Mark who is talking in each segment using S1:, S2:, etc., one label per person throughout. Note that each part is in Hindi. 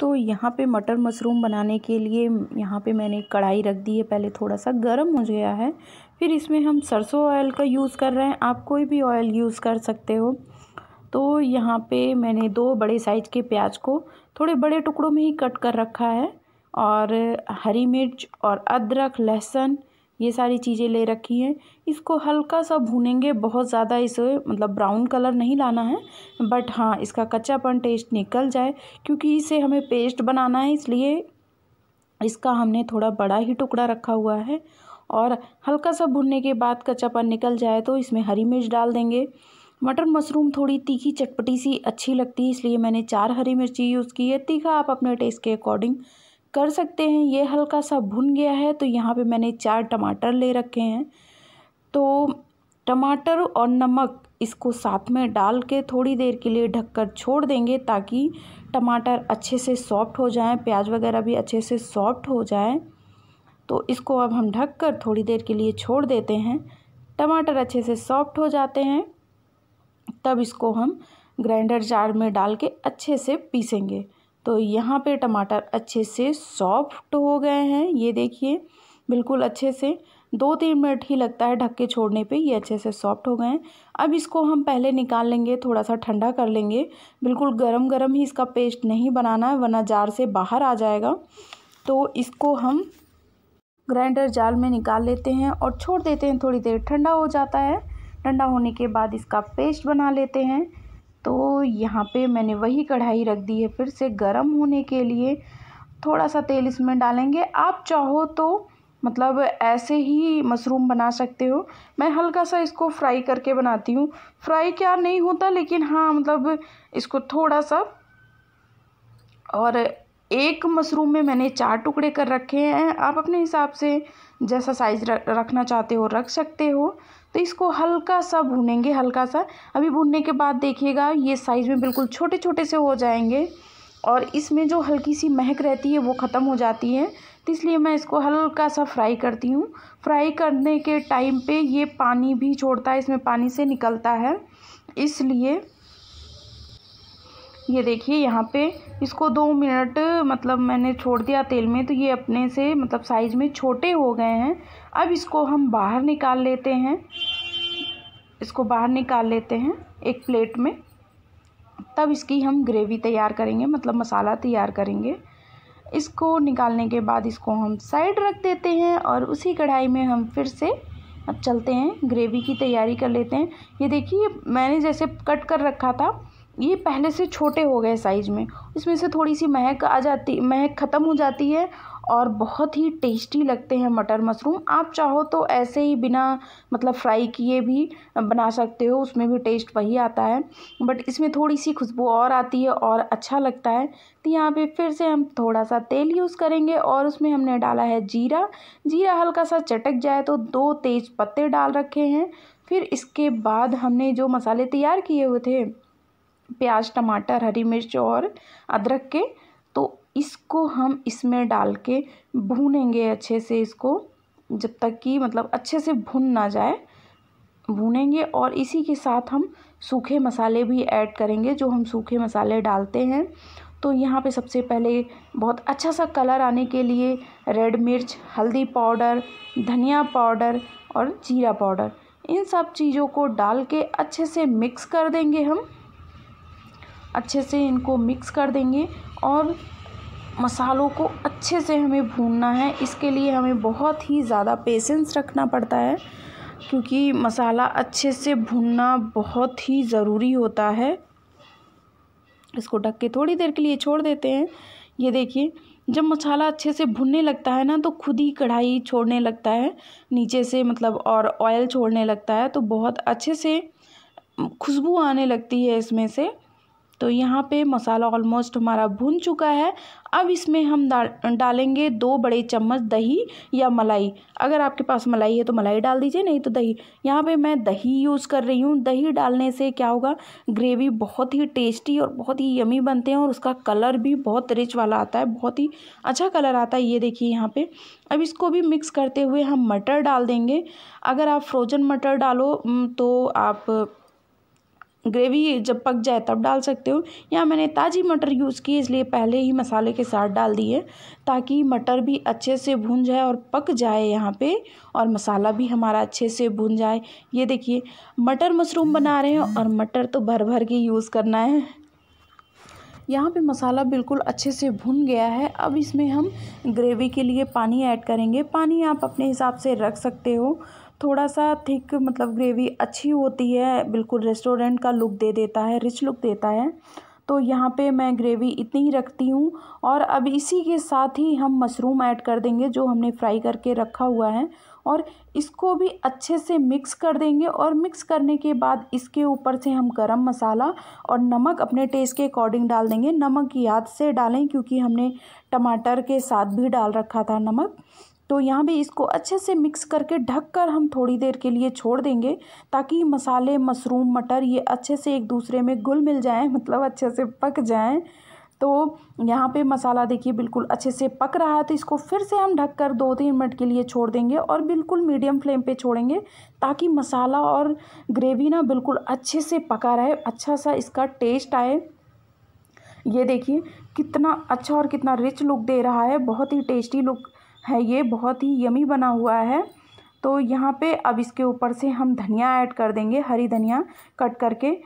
S1: तो यहाँ पे मटर मशरूम बनाने के लिए यहाँ पे मैंने कढ़ाई रख दी है पहले थोड़ा सा गर्म हो गया है फिर इसमें हम सरसों ऑयल का यूज़ कर रहे हैं आप कोई भी ऑयल यूज़ कर सकते हो तो यहाँ पे मैंने दो बड़े साइज़ के प्याज को थोड़े बड़े टुकड़ों में ही कट कर रखा है और हरी मिर्च और अदरक लहसुन ये सारी चीज़ें ले रखी हैं इसको हल्का सा भूनेंगे बहुत ज़्यादा इसे मतलब ब्राउन कलर नहीं लाना है बट हाँ इसका कच्चापन टेस्ट निकल जाए क्योंकि इसे हमें पेस्ट बनाना है इसलिए इसका हमने थोड़ा बड़ा ही टुकड़ा रखा हुआ है और हल्का सा भुनने के बाद कच्चापन निकल जाए तो इसमें हरी मिर्च डाल देंगे मटर मशरूम थोड़ी तीखी चटपटी सी अच्छी लगती है इसलिए मैंने चार हरी मिर्ची यूज़ की है तीखा आप अपने टेस्ट के अकॉर्डिंग कर सकते हैं ये हल्का सा भुन गया है तो यहाँ पे मैंने चार टमाटर ले रखे हैं तो टमाटर और नमक इसको साथ में डाल के थोड़ी देर के लिए ढककर छोड़ देंगे ताकि टमाटर अच्छे से सॉफ्ट हो जाए प्याज वगैरह भी अच्छे से सॉफ्ट हो जाए तो इसको अब हम ढक कर थोड़ी देर के लिए छोड़ देते हैं टमाटर अच्छे से सॉफ्ट हो जाते हैं तब इसको हम ग्राइंडर जार में डाल के अच्छे से पीसेंगे तो यहाँ पे टमाटर अच्छे से सॉफ्ट हो गए हैं ये देखिए बिल्कुल अच्छे से दो तीन मिनट ही लगता है ढक के छोड़ने पे ये अच्छे से सॉफ्ट हो गए हैं अब इसको हम पहले निकाल लेंगे थोड़ा सा ठंडा कर लेंगे बिल्कुल गरम गरम ही इसका पेस्ट नहीं बनाना है वरना जार से बाहर आ जाएगा तो इसको हम ग्राइंडर जाल में निकाल लेते हैं और छोड़ देते हैं थोड़ी देर ठंडा हो जाता है ठंडा होने के बाद इसका पेस्ट बना लेते हैं तो यहाँ पे मैंने वही कढ़ाई रख दी है फिर से गर्म होने के लिए थोड़ा सा तेल इसमें डालेंगे आप चाहो तो मतलब ऐसे ही मशरूम बना सकते हो मैं हल्का सा इसको फ्राई करके बनाती हूँ फ्राई क्या नहीं होता लेकिन हाँ मतलब इसको थोड़ा सा और एक मशरूम में मैंने चार टुकड़े कर रखे हैं आप अपने हिसाब से जैसा साइज़ रखना चाहते हो रख सकते हो तो इसको हल्का सा भूनेंगे हल्का सा अभी भूनने के बाद देखिएगा ये साइज़ में बिल्कुल छोटे छोटे से हो जाएंगे और इसमें जो हल्की सी महक रहती है वो ख़त्म हो जाती है तो इसलिए मैं इसको हल्का सा फ्राई करती हूँ फ्राई करने के टाइम पे ये पानी भी छोड़ता है इसमें पानी से निकलता है इसलिए ये देखिए यहाँ पे इसको दो मिनट मतलब मैंने छोड़ दिया तेल में तो ये अपने से मतलब साइज़ में छोटे हो गए हैं अब इसको हम बाहर निकाल लेते हैं इसको बाहर निकाल लेते हैं एक प्लेट में तब इसकी हम ग्रेवी तैयार करेंगे मतलब मसाला तैयार करेंगे इसको निकालने के बाद इसको हम साइड रख देते हैं और उसी कढ़ाई में हम फिर से अब चलते हैं ग्रेवी की तैयारी कर लेते हैं ये देखिए मैंने जैसे कट कर रखा था ये पहले से छोटे हो गए साइज़ में इसमें से थोड़ी सी महक आ जाती महक ख़त्म हो जाती है और बहुत ही टेस्टी लगते हैं मटर मशरूम आप चाहो तो ऐसे ही बिना मतलब फ्राई किए भी बना सकते हो उसमें भी टेस्ट वही आता है बट इसमें थोड़ी सी खुशबू और आती है और अच्छा लगता है तो यहाँ पे फिर से हम थोड़ा सा तेल यूज़ करेंगे और उसमें हमने डाला है जीरा जीरा हल्का सा चटक जाए तो दो तेज पत्ते डाल रखे हैं फिर इसके बाद हमने जो मसाले तैयार किए हुए थे प्याज टमाटर हरी मिर्च और अदरक के इसको हम इसमें डाल के भूनेंगे अच्छे से इसको जब तक कि मतलब अच्छे से भुन ना जाए भूनेंगे और इसी के साथ हम सूखे मसाले भी ऐड करेंगे जो हम सूखे मसाले डालते हैं तो यहाँ पे सबसे पहले बहुत अच्छा सा कलर आने के लिए रेड मिर्च हल्दी पाउडर धनिया पाउडर और जीरा पाउडर इन सब चीज़ों को डाल के अच्छे से मिक्स कर देंगे हम अच्छे से इनको मिक्स कर देंगे और मसालों को अच्छे से हमें भूनना है इसके लिए हमें बहुत ही ज़्यादा पेशेंस रखना पड़ता है क्योंकि मसाला अच्छे से भूनना बहुत ही ज़रूरी होता है इसको ढक के थोड़ी देर के लिए छोड़ देते हैं ये देखिए जब मसाला अच्छे से भुनने लगता है ना तो खुद ही कढ़ाई छोड़ने लगता है नीचे से मतलब और ऑयल छोड़ने लगता है तो बहुत अच्छे से खुशबू आने लगती है इसमें से तो यहाँ पे मसाला ऑलमोस्ट हमारा भुन चुका है अब इसमें हम डालेंगे दो बड़े चम्मच दही या मलाई अगर आपके पास मलाई है तो मलाई डाल दीजिए नहीं तो दही यहाँ पे मैं दही यूज़ कर रही हूँ दही डालने से क्या होगा ग्रेवी बहुत ही टेस्टी और बहुत ही यमी बनते हैं और उसका कलर भी बहुत रिच वाला आता है बहुत ही अच्छा कलर आता है ये देखिए यहाँ पर अब इसको भी मिक्स करते हुए हम मटर डाल देंगे अगर आप फ्रोजन मटर डालो तो आप ग्रेवी जब पक जाए तब डाल सकते हो यहाँ मैंने ताज़ी मटर यूज़ की इसलिए पहले ही मसाले के साथ डाल दिए ताकि मटर भी अच्छे से भून जाए और पक जाए यहाँ पे और मसाला भी हमारा अच्छे से भून जाए ये देखिए मटर मशरूम बना रहे हैं और मटर तो भर भर के यूज़ करना है यहाँ पे मसाला बिल्कुल अच्छे से भुन गया है अब इसमें हम ग्रेवी के लिए पानी ऐड करेंगे पानी आप अपने हिसाब से रख सकते हो थोड़ा सा थिक मतलब ग्रेवी अच्छी होती है बिल्कुल रेस्टोरेंट का लुक दे देता है रिच लुक देता है तो यहाँ पे मैं ग्रेवी इतनी ही रखती हूँ और अब इसी के साथ ही हम मशरूम ऐड कर देंगे जो हमने फ्राई करके रखा हुआ है और इसको भी अच्छे से मिक्स कर देंगे और मिक्स करने के बाद इसके ऊपर से हम गरम मसाला और नमक अपने टेस्ट के अकॉर्डिंग डाल देंगे नमक याद से डालें क्योंकि हमने टमाटर के साथ भी डाल रखा था नमक तो यहाँ भी इसको अच्छे से मिक्स करके ढक कर हम थोड़ी देर के लिए छोड़ देंगे ताकि मसाले मशरूम मटर ये अच्छे से एक दूसरे में घुल मिल जाएँ मतलब अच्छे से पक जाएँ तो यहाँ पे मसाला देखिए बिल्कुल अच्छे से पक रहा है तो इसको फिर से हम ढक कर दो तीन मिनट के लिए छोड़ देंगे और बिल्कुल मीडियम फ्लेम पे छोड़ेंगे ताकि मसाला और ग्रेवी ना बिल्कुल अच्छे से पका रहे अच्छा सा इसका टेस्ट आए ये देखिए कितना अच्छा और कितना रिच लुक दे रहा है बहुत ही टेस्टी लुक है ये बहुत ही यमी बना हुआ है तो यहाँ पे अब इसके ऊपर से हम धनिया ऐड कर देंगे हरी धनिया कट करके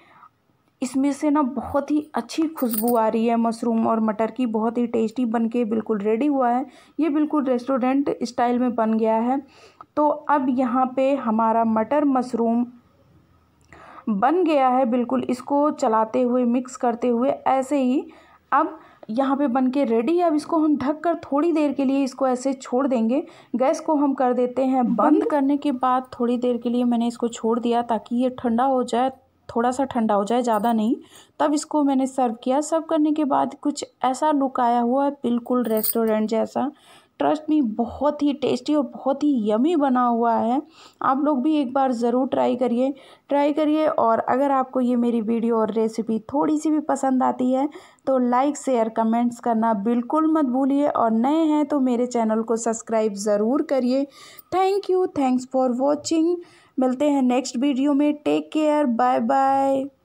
S1: इसमें से ना बहुत ही अच्छी खुशबू आ रही है मशरूम और मटर की बहुत ही टेस्टी बन के बिल्कुल रेडी हुआ है ये बिल्कुल रेस्टोरेंट स्टाइल में बन गया है तो अब यहाँ पे हमारा मटर मशरूम बन गया है बिल्कुल इसको चलाते हुए मिक्स करते हुए ऐसे ही अब यहाँ पे बनके रेडी है अब इसको हम ढक कर थोड़ी देर के लिए इसको ऐसे छोड़ देंगे गैस को हम कर देते हैं बंद करने के बाद थोड़ी देर के लिए मैंने इसको छोड़ दिया ताकि ये ठंडा हो जाए थोड़ा सा ठंडा हो जाए ज़्यादा नहीं तब इसको मैंने सर्व किया सर्व करने के बाद कुछ ऐसा लुक आया हुआ है बिल्कुल रेस्टोरेंट जैसा ट्रस्ट में बहुत ही टेस्टी और बहुत ही यमी बना हुआ है आप लोग भी एक बार ज़रूर ट्राई करिए ट्राई करिए और अगर आपको ये मेरी वीडियो और रेसिपी थोड़ी सी भी पसंद आती है तो लाइक शेयर कमेंट्स करना बिल्कुल मत भूलिए और नए हैं तो मेरे चैनल को सब्सक्राइब ज़रूर करिए thank you thanks for watching मिलते हैं नेक्स्ट वीडियो में टेक केयर बाय बाय